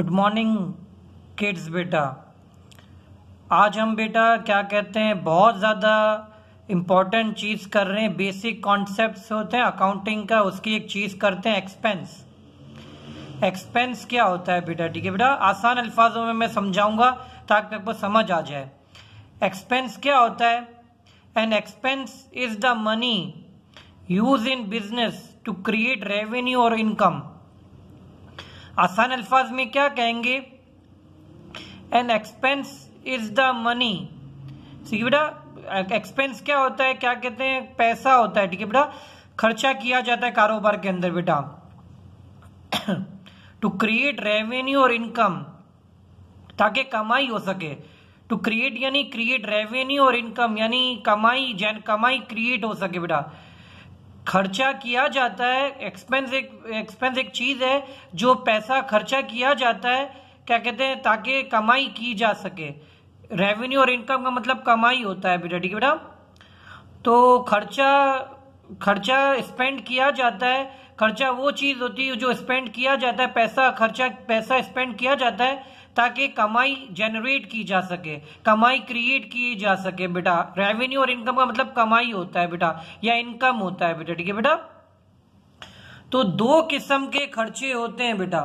good morning kids बेटा आज हम बेटा क्या कहते हैं बहुत ज़्यादा इम्पॉर्टेंट चीज़ कर रहे हैं बेसिक कॉन्सेप्ट्स होते हैं अकाउंटिंग का उसकी एक चीज़ करते हैं एक्सपेंस एक्सपेंस क्या होता है बेटा ठीक है बेटा आसान अल्फाजों में मैं समझाऊंगा ताकि आपको समझ आ जाए एक्सपेंस क्या होता है and expense is the money use in business to create revenue और इनकम आसान अल्फाज में क्या कहेंगे an expense is the money ठीक है बेटा एक्सपेंस क्या होता है क्या कहते हैं पैसा होता है ठीक है बेटा खर्चा किया जाता है कारोबार के अंदर बेटा टू क्रिएट रेवेन्यू और इनकम ताकि कमाई हो सके टू क्रिएट यानी क्रिएट रेवेन्यू और इनकम यानी कमाई जैन कमाई क्रिएट हो सके बेटा खर्चा किया जाता है एक्सपेंस एक एक्सपेंस एक चीज है जो पैसा खर्चा किया जाता है क्या कहते हैं ताकि कमाई की जा सके रेवेन्यू और इनकम का मतलब कमाई होता है बेटा ठीक है बेटा तो खर्चा खर्चा स्पेंड किया जाता है खर्चा वो चीज होती है जो स्पेंड किया जाता है पैसा खर्चा पैसा स्पेंड किया जाता है ताकि कमाई जनरेट की जा सके कमाई क्रिएट की जा सके बेटा रेवेन्यू और इनकम का मतलब कमाई होता है बेटा या इनकम होता है बेटा ठीक है बेटा तो दो किस्म के खर्चे होते हैं बेटा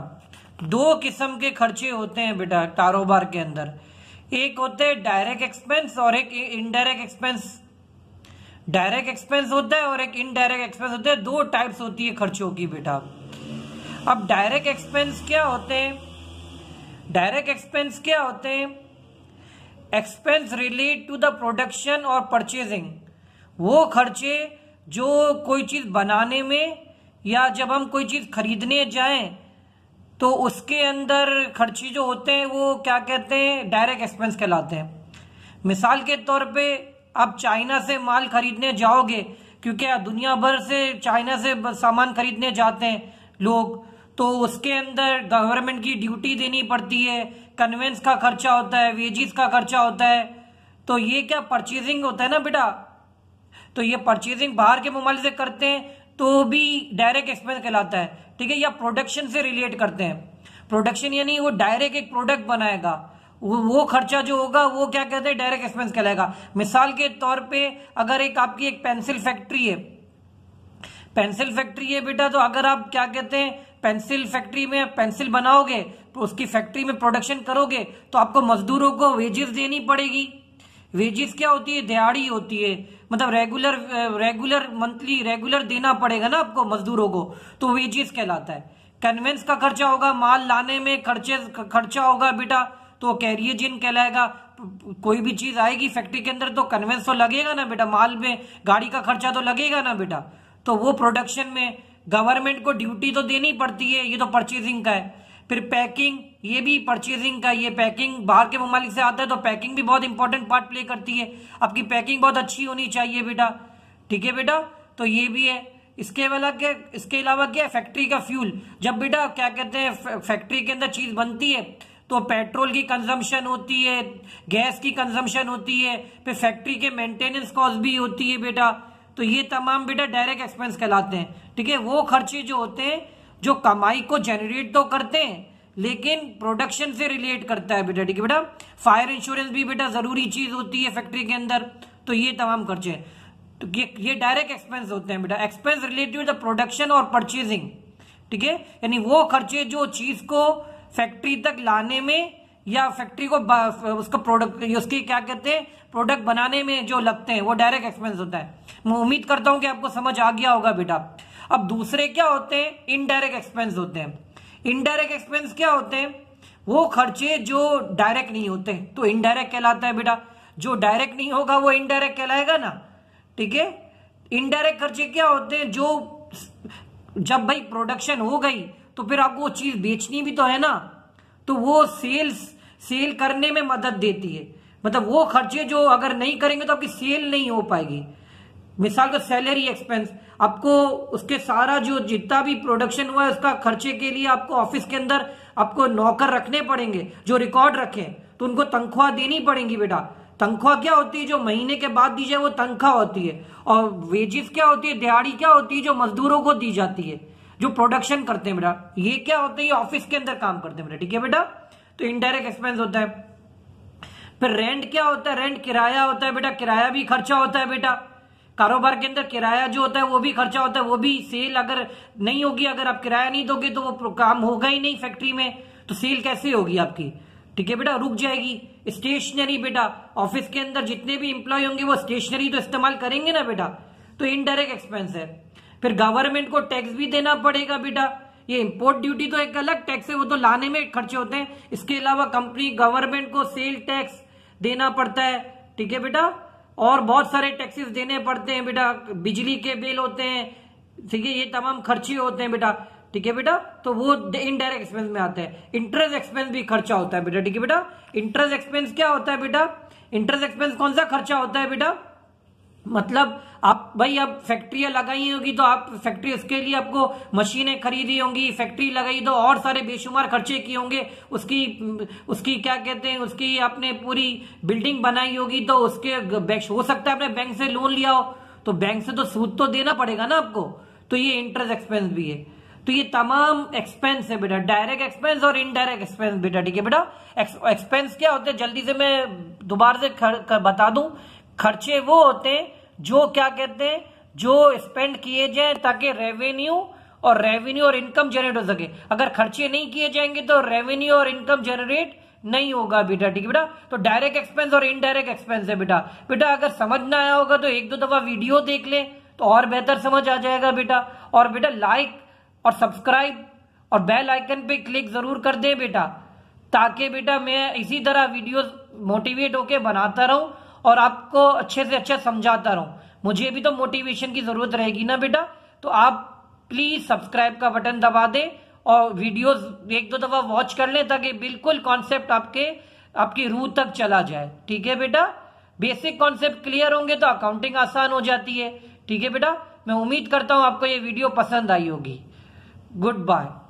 दो किस्म के खर्चे होते हैं बेटा कारोबार के अंदर एक होते हैं डायरेक्ट एक्सपेंस और एक इनडायरेक्ट एक्सपेंस डायरेक्ट एक्सपेंस होता है और एक इनडायरेक्ट एक्सपेंस होता है दो टाइप्स होती है खर्चों की बेटा अब डायरेक्ट एक्सपेंस क्या होते हैं डायरेक्ट एक्सपेंस क्या होते हैं expense relate to the production और परचेजिंग वो खर्चे जो कोई चीज़ बनाने में या जब हम कोई चीज़ खरीदने जाएं तो उसके अंदर खर्चे जो होते हैं वो क्या कहते हैं डायरेक्ट एक्सपेंस कहलाते हैं मिसाल के तौर पे आप चाइना से माल खरीदने जाओगे क्योंकि दुनिया भर से चाइना से सामान खरीदने जाते हैं लोग तो उसके अंदर गवर्नमेंट की ड्यूटी देनी पड़ती है कन्वेंस का खर्चा होता है वेजिस का खर्चा होता है तो ये क्या परचेजिंग होता है ना बेटा तो ये परचेजिंग बाहर के मोबाइल से करते हैं तो भी डायरेक्ट एक्सपेंस कहलाता है ठीक है या प्रोडक्शन से रिलेट करते हैं प्रोडक्शन यानी वो डायरेक्ट एक प्रोडक्ट बनाएगा वो वो खर्चा जो होगा वो क्या कहते हैं डायरेक्ट एक्सपेंस कहलाएगा मिसाल के तौर पे अगर एक आपकी एक पेंसिल फैक्ट्री है पेंसिल फैक्ट्री है बेटा तो अगर आप क्या कहते हैं पेंसिल फैक्ट्री में पेंसिल बनाओगे तो उसकी फैक्ट्री में प्रोडक्शन करोगे तो आपको मजदूरों को वेजेस देनी पड़ेगी वेजेस क्या होती है दिहाड़ी होती है मतलब रेगुलर रेगुलर मंथली रेगुलर देना पड़ेगा ना आपको मजदूरों को तो वेजेस कहलाता है कन्वेंस का खर्चा होगा माल लाने में खर्चे खर्चा होगा बेटा तो कैरियर जिन कहलाएगा कोई भी चीज आएगी फैक्ट्री के अंदर तो कन्वेंस तो लगेगा ना बेटा माल में गाड़ी का खर्चा तो लगेगा ना बेटा तो वो प्रोडक्शन में गवर्नमेंट को ड्यूटी तो देनी पड़ती है ये तो परचेजिंग का है फिर पैकिंग ये भी परचेजिंग का ये पैकिंग बाहर के ममालिक से आता है तो पैकिंग भी बहुत इंपॉर्टेंट पार्ट प्ले करती है आपकी पैकिंग बहुत अच्छी होनी चाहिए बेटा ठीक है बेटा तो ये भी है इसके अलावा क्या इसके अलावा क्या फैक्ट्री का फ्यूल जब बेटा क्या कहते हैं फैक्ट्री के अंदर चीज बनती है तो पेट्रोल की कंजम्पशन होती है गैस की कंजम्पशन होती है फिर फैक्ट्री के मेंटेनेंस कॉस्ट भी होती है बेटा तो ये तमाम बेटा डायरेक्ट एक्सपेंस कहलाते हैं ठीक है वो खर्चे जो होते हैं जो कमाई को जनरेट तो करते हैं लेकिन प्रोडक्शन से रिलेट करता है बेटा ठीक है बेटा फायर इंश्योरेंस भी बेटा जरूरी चीज होती है फैक्ट्री के अंदर तो ये तमाम खर्चे तो ये ये डायरेक्ट एक्सपेंस होते हैं बेटा एक्सपेंस रिलेटेड द प्रोडक्शन और परचेजिंग ठीक है यानी वो खर्चे जो चीज को फैक्ट्री तक लाने में या फैक्ट्री को उसका प्रोडक्ट उसकी क्या कहते हैं प्रोडक्ट बनाने में जो लगते हैं वो डायरेक्ट एक्सपेंस होता है मैं उम्मीद करता हूं कि आपको समझ आ गया होगा बेटा अब दूसरे क्या होते हैं इनडायरेक्ट एक्सपेंस होते हैं इनडायरेक्ट एक्सपेंस क्या होते हैं वो खर्चे जो डायरेक्ट नहीं होते तो इनडायरेक्ट कहलाता है बेटा जो डायरेक्ट नहीं होगा वो इनडायरेक्ट कहलाएगा ना ठीक है इनडायरेक्ट खर्चे क्या होते हैं जो जब भाई प्रोडक्शन हो गई तो फिर आपको वो चीज बेचनी भी तो है ना तो वो सेल्स सेल करने में मदद देती है मतलब वो खर्चे जो अगर नहीं करेंगे तो आपकी सेल नहीं हो पाएगी मिसाल का सैलरी एक्सपेंस आपको उसके सारा जो जितना भी प्रोडक्शन हुआ है उसका खर्चे के लिए आपको ऑफिस के अंदर आपको नौकर रखने पड़ेंगे जो रिकॉर्ड रखे तो उनको तनख्वाह देनी पड़ेगी बेटा तनख्वाह क्या होती है जो महीने के बाद दी जाए वो तनख्वाह होती है और वेजेस क्या होती है दिहाड़ी क्या होती है जो मजदूरों को दी जाती है जो प्रोडक्शन करते हैं बेटा ये क्या होता है ये ऑफिस के अंदर काम करते हैं बेटा ठीक है बेटा तो इनडायरेक्ट एक्सपेंस होता है फिर रेंट क्या होता है रेंट किराया होता है बेटा किराया भी खर्चा होता है बेटा कारोबार के अंदर किराया जो होता है वो भी खर्चा होता है वो भी सेल अगर नहीं होगी अगर आप किराया नहीं दोगे तो वो काम होगा ही नहीं फैक्ट्री में तो सेल कैसे होगी आपकी ठीक है बेटा रुक जाएगी स्टेशनरी बेटा ऑफिस के अंदर जितने भी इंप्लॉय होंगे वो स्टेशनरी तो इस्तेमाल करेंगे ना बेटा तो इनडायरेक्ट एक्सपेंस है फिर गवर्नमेंट को टैक्स भी देना पड़ेगा बेटा ये इम्पोर्ट ड्यूटी तो एक अलग टैक्स है वो तो लाने में खर्चे होते हैं इसके अलावा कंपनी गवर्नमेंट को सेल टैक्स देना पड़ता है ठीक है बेटा और बहुत सारे टैक्सेस देने पड़ते हैं बेटा बिजली के बिल होते हैं ठीक है ये तमाम खर्चे होते हैं बेटा ठीक है बेटा तो वो इनडायरेक्ट एक्सपेंस में आते हैं इंटरेस्ट एक्सपेंस भी खर्चा होता है बेटा ठीक है बेटा इंटरेस्ट एक्सपेंस क्या होता है बेटा इंटरेस्ट एक्सपेंस कौन सा खर्चा होता है बेटा मतलब आप भाई अब फैक्ट्रियां लगाई होगी तो आप फैक्ट्री उसके लिए आपको मशीनें खरीदी होंगी फैक्ट्री लगाई तो और सारे बेशुमार खर्चे किए होंगे उसकी उसकी क्या कहते हैं उसकी आपने पूरी बिल्डिंग बनाई होगी तो उसके हो सकता है आपने बैंक से लोन लिया हो तो बैंक से तो सूद तो देना पड़ेगा ना आपको तो ये इंटरेस्ट एक्सपेंस भी है तो ये तमाम एक्सपेंस है बेटा डायरेक्ट एक्सपेंस और इनडायरेक्ट एक्सपेंस बेटा ठीक है बेटा एक्सपेंस क्या होते हैं जल्दी से मैं दोबारा से बता दू खर्चे वो होते हैं जो क्या कहते हैं जो स्पेंड किए जाए ताकि रेवेन्यू और रेवेन्यू और इनकम जनरेट हो सके अगर खर्चे नहीं किए जाएंगे तो रेवेन्यू और इनकम जनरेट नहीं होगा बेटा ठीक है बेटा तो डायरेक्ट एक्सपेंस और इनडायरेक्ट एक्सपेंस है बेटा बेटा अगर समझ ना आया होगा तो एक दो दफा वीडियो देख ले तो और बेहतर समझ आ जाएगा बेटा और बेटा लाइक और सब्सक्राइब और बेल आइकन पे क्लिक जरूर कर दे बेटा ताकि बेटा मैं इसी तरह वीडियो मोटिवेट होके बनाता रहूं और आपको अच्छे से अच्छा समझाता रहूं मुझे भी तो मोटिवेशन की जरूरत रहेगी ना बेटा तो आप प्लीज सब्सक्राइब का बटन दबा दे और वीडियोस एक दो दफा वॉच कर लें ताकि बिल्कुल कॉन्सेप्ट आपके आपकी रूह तक चला जाए ठीक है बेटा बेसिक कॉन्सेप्ट क्लियर होंगे तो अकाउंटिंग आसान हो जाती है ठीक है बेटा मैं उम्मीद करता हूं आपको ये वीडियो पसंद आई होगी गुड बाय